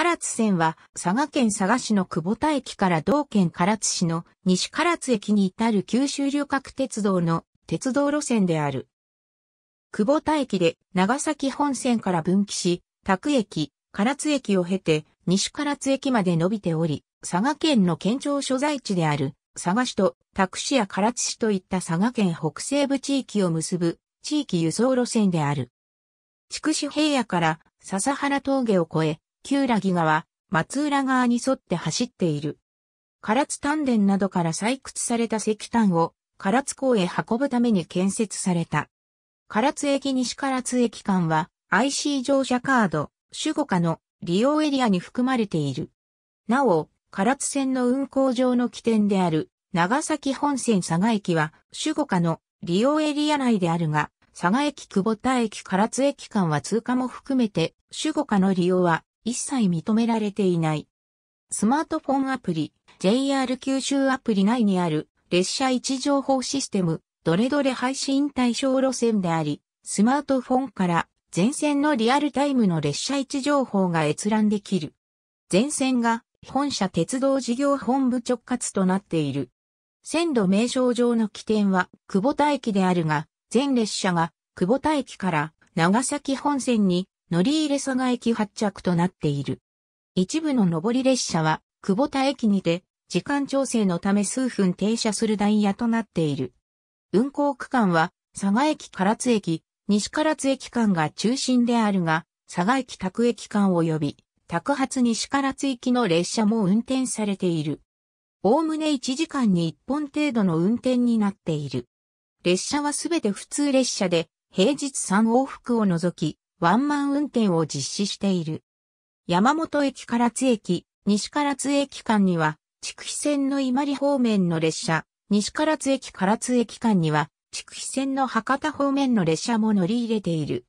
唐津線は佐賀県佐賀市の久保田駅から同県唐津市の西唐津駅に至る九州旅客鉄道の鉄道路線である。久保田駅で長崎本線から分岐し、田駅、唐津駅を経て西唐津駅まで伸びており、佐賀県の県庁所在地である佐賀市と田市や唐津市といった佐賀県北西部地域を結ぶ地域輸送路線である。筑紫平野から笹原峠を越え、旧良木川、松浦川に沿って走っている。唐津丹田などから採掘された石炭を唐津港へ運ぶために建設された。唐津駅西唐津駅間は IC 乗車カード、守護下の利用エリアに含まれている。なお、唐津線の運行上の起点である長崎本線佐賀駅は守護下の利用エリア内であるが、佐賀駅久保田駅唐津駅間は通過も含めて守護下の利用は一切認められていない。スマートフォンアプリ、JR 九州アプリ内にある列車位置情報システム、どれどれ配信対象路線であり、スマートフォンから全線のリアルタイムの列車位置情報が閲覧できる。全線が本社鉄道事業本部直轄となっている。線路名称上の起点は久保田駅であるが、全列車が久保田駅から長崎本線に乗り入れ佐賀駅発着となっている。一部の上り列車は、久保田駅にて、時間調整のため数分停車するダイヤとなっている。運行区間は、佐賀駅唐津駅、西唐津駅間が中心であるが、佐賀駅宅駅間及び、宅発西唐津行きの列車も運転されている。おおむね1時間に1本程度の運転になっている。列車はすべて普通列車で、平日3往復を除き、ワンマン運転を実施している。山本駅から津駅、西から津駅間には、筑肥線の伊万里方面の列車、西唐津駅唐津駅間には、筑肥線の博多方面の列車も乗り入れている。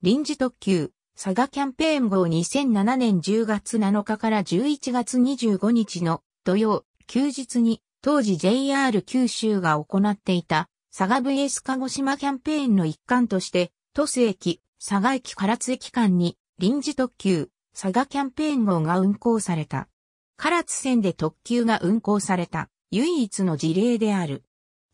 臨時特急、佐賀キャンペーン号2007年10月7日から11月25日の土曜、休日に、当時 JR 九州が行っていた、佐賀 VS 鹿児島キャンペーンの一環として、都市駅、佐賀駅唐津駅間に臨時特急佐賀キャンペーン号が運行された。唐津線で特急が運行された唯一の事例である。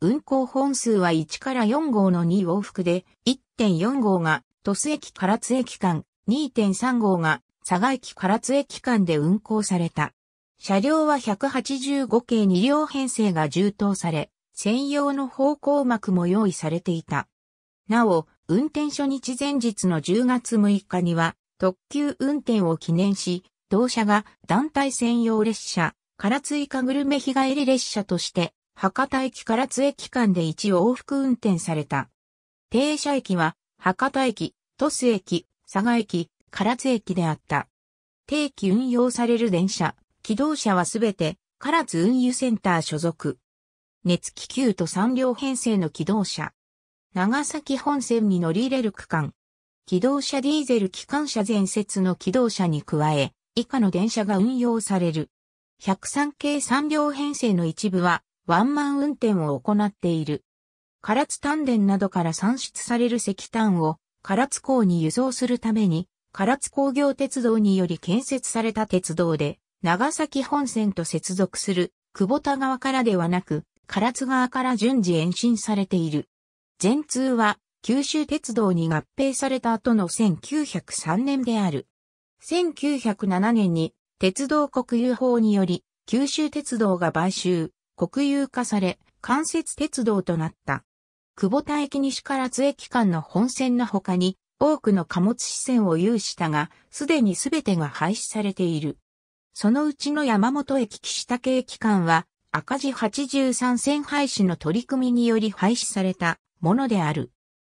運行本数は1から4号の2往復で、1.4号が鳥栖駅唐津駅間、2.3号が佐賀駅唐津駅間で運行された。車両は185系2両編成が充当され、専用の方向幕も用意されていた。なお、運転初日前日の10月6日には、特急運転を記念し、同社が団体専用列車、唐津イカグルメ日帰り列車として、博多駅唐津駅間で一往復運転された。停車駅は、博多駅、鳥栖駅、佐賀駅、唐津駅であった。定期運用される電車、機動車はすべて、唐津運輸センター所属。熱気球と3両編成の機動車、長崎本線に乗り入れる区間。機動車ディーゼル機関車前節の機動車に加え、以下の電車が運用される。103系3両編成の一部は、ワンマン運転を行っている。唐津丹田などから産出される石炭を唐津港に輸送するために、唐津工業鉄道により建設された鉄道で、長崎本線と接続する、久保田側からではなく、唐津側から順次延伸されている。全通は九州鉄道に合併された後の1903年である。1907年に鉄道国有法により九州鉄道が買収、国有化され、間接鉄道となった。久保田駅西から津駅間の本線の他に多くの貨物支線を有したが、すでに全てが廃止されている。そのうちの山本駅岸竹駅間は赤字83線廃止の取り組みにより廃止されたものである。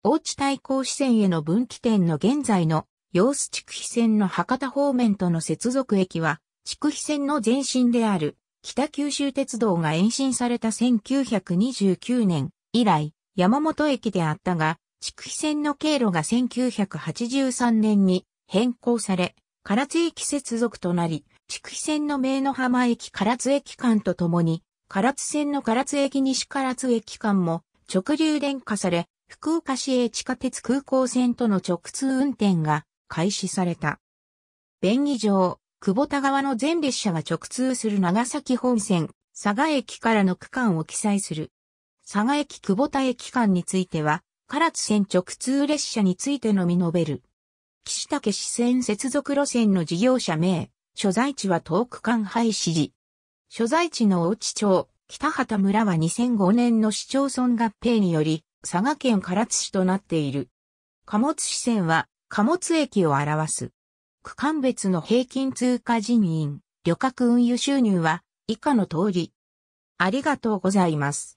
大地対抗支線への分岐点の現在の様子筑肥線の博多方面との接続駅は、筑肥線の前身である北九州鉄道が延伸された1929年以来、山本駅であったが、筑肥線の経路が1983年に変更され、唐津駅接続となり、筑肥線の名の浜駅唐津駅間とともに、唐津線の唐津駅西唐津駅間も直流電化され、福岡市営地下鉄空港線との直通運転が開始された。便宜上、久保田川の全列車が直通する長崎本線、佐賀駅からの区間を記載する。佐賀駅久保田駅間については、唐津線直通列車についてのみ述べる。岸武市線接続路線の事業者名、所在地は東区間廃止時。所在地の大地町、北畑村は2005年の市町村合併により、佐賀県唐津市となっている。貨物支線は、貨物駅を表す。区間別の平均通貨人員、旅客運輸収入は、以下の通り。ありがとうございます。